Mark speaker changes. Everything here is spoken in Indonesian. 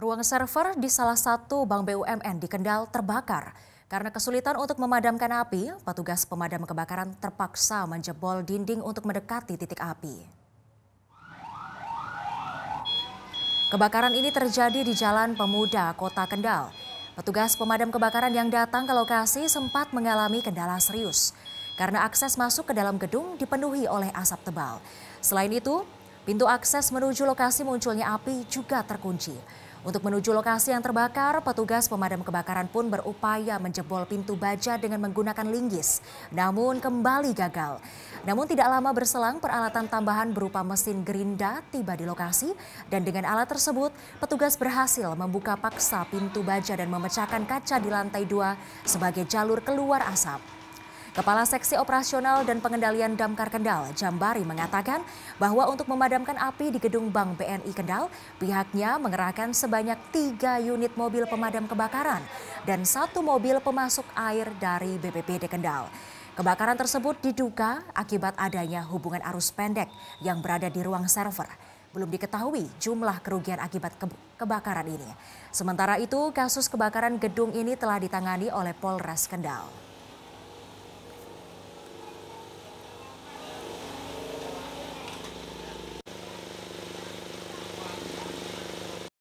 Speaker 1: Ruang server di salah satu bank BUMN di Kendal terbakar. Karena kesulitan untuk memadamkan api, petugas pemadam kebakaran terpaksa menjebol dinding untuk mendekati titik api. Kebakaran ini terjadi di Jalan Pemuda, Kota Kendal. Petugas pemadam kebakaran yang datang ke lokasi sempat mengalami kendala serius karena akses masuk ke dalam gedung dipenuhi oleh asap tebal. Selain itu, pintu akses menuju lokasi munculnya api juga terkunci. Untuk menuju lokasi yang terbakar, petugas pemadam kebakaran pun berupaya menjebol pintu baja dengan menggunakan linggis, namun kembali gagal. Namun tidak lama berselang, peralatan tambahan berupa mesin gerinda tiba di lokasi dan dengan alat tersebut, petugas berhasil membuka paksa pintu baja dan memecahkan kaca di lantai dua sebagai jalur keluar asap. Kepala Seksi Operasional dan Pengendalian Damkar Kendal, Jambari, mengatakan bahwa untuk memadamkan api di gedung Bank BNI Kendal, pihaknya mengerahkan sebanyak tiga unit mobil pemadam kebakaran dan satu mobil pemasuk air dari BPPD Kendal. Kebakaran tersebut diduga akibat adanya hubungan arus pendek yang berada di ruang server. Belum diketahui jumlah kerugian akibat kebakaran ini. Sementara itu, kasus kebakaran gedung ini telah ditangani oleh Polres Kendal.